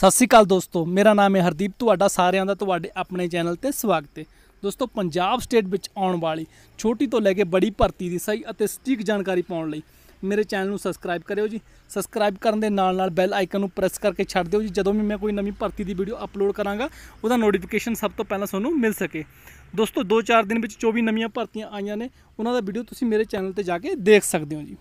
ਸਤਿ ਸ੍ਰੀ ਅਕਾਲ ਦੋਸਤੋ ਮੇਰਾ ਨਾਮ ਹੈ ਹਰਦੀਪ ਤੁਹਾਡਾ ਸਾਰਿਆਂ ਦਾ ਤੁਹਾਡੇ ਆਪਣੇ ਚੈਨਲ ਤੇ ਸਵਾਗਤ ਹੈ ਦੋਸਤੋ ਪੰਜਾਬ ਸਟੇਟ ਵਿੱਚ ਆਉਣ ਵਾਲੀ ਛੋਟੀ ਤੋਂ ਲੈ ਕੇ ਬੜੀ ਭਰਤੀ ਦੀ ਸਹੀ ਅਤੇ ਸਟੀਕ ਜਾਣਕਾਰੀ ਪਾਉਣ ਲਈ ਮੇਰੇ ਚੈਨਲ ਨੂੰ ਸਬਸਕ੍ਰਾਈਬ ਕਰਿਓ ਜੀ ਸਬਸਕ੍ਰਾਈਬ ਕਰਨ ਦੇ ਨਾਲ ਨਾਲ ਬੈਲ ਆਈਕਨ ਨੂੰ ਪ੍ਰੈਸ ਕਰਕੇ ਛੱਡ ਦਿਓ ਜੀ ਜਦੋਂ ਵੀ ਮੈਂ ਕੋਈ ਨਵੀਂ ਭਰਤੀ ਦੀ ਵੀਡੀਓ ਅਪਲੋਡ ਕਰਾਂਗਾ ਉਹਦਾ ਨੋਟੀਫਿਕੇਸ਼ਨ ਸਭ ਤੋਂ ਪਹਿਲਾਂ ਤੁਹਾਨੂੰ ਮਿਲ ਸਕੇ ਦੋਸਤੋ 2-4 ਦਿਨ ਵਿੱਚ 24 ਨਵੀਆਂ ਭਰਤੀਆਂ ਆਈਆਂ ਨੇ ਉਹਨਾਂ ਦਾ ਵੀਡੀਓ ਤੁਸੀਂ ਮੇਰੇ ਚੈਨਲ ਤੇ ਜਾ ਕੇ ਦੇਖ ਸਕਦੇ ਹੋ ਜੀ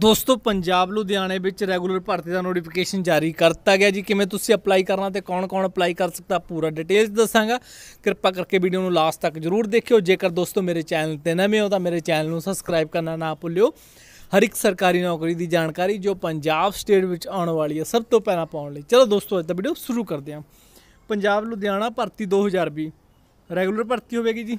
ਦੋਸਤੋ ਪੰਜਾਬ ਲੁਧਿਆਣੇ ਵਿੱਚ ਰੈਗੂਲਰ ਭਰਤੀ ਦਾ ਨੋਟੀਫਿਕੇਸ਼ਨ ਜਾਰੀ ਕਰਤਾ ਗਿਆ ਜੀ ਕਿਵੇਂ ਤੁਸੀਂ ਅਪਲਾਈ ਕਰਨਾ ਤੇ ਕੌਣ-ਕੌਣ ਅਪਲਾਈ ਕਰ ਸਕਦਾ ਪੂਰਾ ਡਿਟੇਲਸ ਦੱਸਾਂਗਾ ਕਿਰਪਾ ਕਰਕੇ ਵੀਡੀਓ ਨੂੰ ਲਾਸਟ ਤੱਕ ਜਰੂਰ ਦੇਖਿਓ ਜੇਕਰ ਦੋਸਤੋ ਮੇਰੇ ਚੈਨਲ ਤੇ ਨਵੇਂ ਹੋ ਤਾਂ ਮੇਰੇ ਚੈਨਲ ਨੂੰ ਸਬਸਕ੍ਰਾਈਬ ਕਰਨਾ ਨਾ ਭੁੱਲਿਓ ਹਰ ਇੱਕ ਸਰਕਾਰੀ ਨੌਕਰੀ ਦੀ ਜਾਣਕਾਰੀ ਜੋ ਪੰਜਾਬ ਸਟੇਟ ਵਿੱਚ ਆਉਣ ਵਾਲੀ ਹੈ ਸਭ ਤੋਂ ਪਹਿਲਾਂ ਪਾਉਣ ਲਈ ਚਲੋ ਦੋਸਤੋ ਅੱਜ ਦਾ ਵੀਡੀਓ ਸ਼ੁਰੂ ਕਰਦੇ ਹਾਂ ਪੰਜਾਬ ਲੁਧਿਆਣਾ ਭਰਤੀ 2020 ਰੈਗੂਲਰ ਭਰਤੀ ਹੋਵੇਗੀ ਜੀ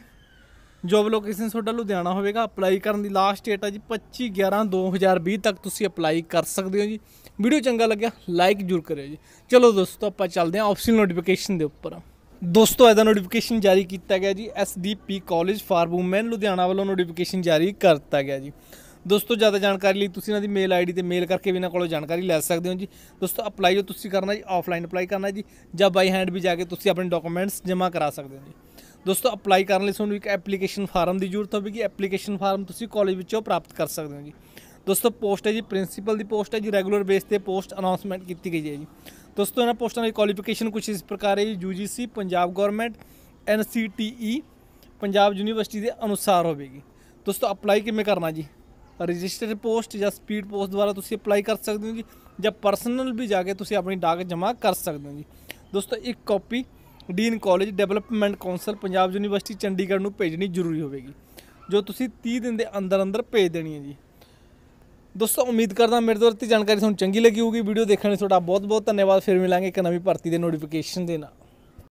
ਜੋਬ ਲੋਕੇਸ਼ਨ ਤੁਹਾਡਾ ਲੁਧਿਆਣਾ ਹੋਵੇਗਾ ਅਪਲਾਈ ਕਰਨ ਦੀ ਲਾਸਟ ਡੇਟ ਹੈ ਜੀ 25 11 2020 ਤੱਕ ਤੁਸੀਂ ਅਪਲਾਈ ਕਰ ਸਕਦੇ ਹੋ ਜੀ ਵੀਡੀਓ ਚੰਗਾ ਲੱਗਿਆ ਲਾਈਕ ਜ਼ਰੂਰ ਕਰਿਓ ਜੀ ਚਲੋ ਦੋਸਤੋ ਆਪਾਂ ਚੱਲਦੇ ਹਾਂ ਆਫੀਸ਼ੀਅਲ ਨੋਟੀਫਿਕੇਸ਼ਨ ਦੇ ਉੱਪਰ ਦੋਸਤੋ ਇਹਦਾ ਨੋਟੀਫਿਕੇਸ਼ਨ ਜਾਰੀ ਕੀਤਾ ਗਿਆ ਜੀ SDP college for women Ludhiana ਵੱਲੋਂ ਨੋਟੀਫਿਕੇਸ਼ਨ ਜਾਰੀ ਕਰਤਾ ਗਿਆ ਜੀ ਦੋਸਤੋ ਜਿਆਦਾ ਜਾਣਕਾਰੀ ਲਈ ਤੁਸੀਂ ਇਹਨਾਂ ਦੀ ਮੇਲ ਆਈਡੀ ਤੇ ਮੇਲ ਕਰਕੇ ਵੀ ਇਹਨਾਂ ਕੋਲੋਂ ਜਾਣਕਾਰੀ ਲੈ ਸਕਦੇ ਹੋ ਜੀ ਦੋਸਤੋ ਅਪਲਾਈ ਜੋ ਤੁਸੀਂ ਕਰਨਾ ਜੀ ਆਫਲਾਈਨ ਅਪਲਾਈ ਕਰਨਾ ਜੀ ਜਾਂ ਬਾਈ ਹੈਂਡ ਵੀ ਜਾ ਕੇ ਤੁਸੀਂ ਆਪਣੇ ਡਾਕੂਮੈਂਟਸ ਜਮ੍ਹਾਂ ਕਰਾ ਸਕਦੇ ਹੋ ਜੀ ਦੋਸਤੋ ਅਪਲਾਈ ਕਰਨ ਲਈ ਤੁਹਾਨੂੰ ਇੱਕ ਐਪਲੀਕੇਸ਼ਨ ਫਾਰਮ ਦੀ ਜ਼ਰੂਰਤ ਹੋਵੇਗੀ ਐਪਲੀਕੇਸ਼ਨ ਫਾਰਮ ਤੁਸੀਂ ਕਾਲਜ ਵਿੱਚੋਂ ਪ੍ਰਾਪਤ ਕਰ ਸਕਦੇ ਹੋ ਜੀ ਦੋਸਤੋ ਪੋਸਟ ਹੈ ਜੀ ਪ੍ਰਿੰਸੀਪਲ ਦੀ ਪੋਸਟ ਹੈ ਜੀ ਰੈਗੂਲਰ ਬੇਸ ਤੇ ਪੋਸਟ ਅਨਾਉਂਸਮੈਂਟ ਕੀਤੀ ਗਈ ਹੈ ਜੀ ਦੋਸਤੋ ਇਹਨਾਂ ਪੋਸਟਾਂ ਦੀ ਕੁਆਲੀਫਿਕੇਸ਼ਨ ਕੁਝ ਇਸ ਪ੍ਰਕਾਰ ਹੈ ਜੀ UGC Punjab government NCTE e, Punjab university ਦੇ ਅਨੁਸਾਰ ਹੋਵੇਗੀ ਦੋਸਤੋ ਅਪਲਾਈ ਕਿਵੇਂ ਕਰਨਾ ਜੀ ਰਜਿਸਟਰਡ ਪੋਸਟ ਜਾਂ ਸਪੀਡ ਪੋਸਟ ਦੁਆਰਾ ਤੁਸੀਂ ਅਪਲਾਈ ਕਰ ਸਕਦੇ ਹੋ ਜੀ ਜਾਂ ਪਰਸਨਲ ਵੀ ਜਾ ਕੇ ਤੁਸੀਂ ਆਪਣੀ ਡਾਕ ਜਮ੍ਹਾਂ ਕਰ ਸਕਦੇ ਹੋ ਜੀ ਦੋਸਤੋ ਇੱਕ copy dean college development council Punjab university Chandigarh ਨੂੰ ਭੇਜਣੀ ਜ਼ਰੂਰੀ ਹੋਵੇਗੀ ਜੋ ਤੁਸੀਂ 30 ਦਿਨ ਦੇ ਅੰਦਰ ਅੰਦਰ ਭੇਜ ਦੇਣੀ ਹੈ ਜੀ ਦੋਸਤੋ ਉਮੀਦ ਕਰਦਾ ਮੇਰੇ ਦੁਆਰਾ ਦਿੱਤੀ ਜਾਣਕਾਰੀ ਤੁਹਾਨੂੰ ਚੰਗੀ ਲੱਗੀ ਹੋਊਗੀ ਵੀਡੀਓ ਦੇਖਣ ਲਈ ਤੁਹਾਡਾ ਬਹੁਤ ਬਹੁਤ ਧੰਨਵਾਦ ਫਿਰ ਮਿਲਾਂਗੇ ਇੱਕ ਨਵੀਂ ਭਰਤੀ ਦੇ ਨੋਟੀਫਿਕੇਸ਼ਨ ਦੇ ਨਾਲ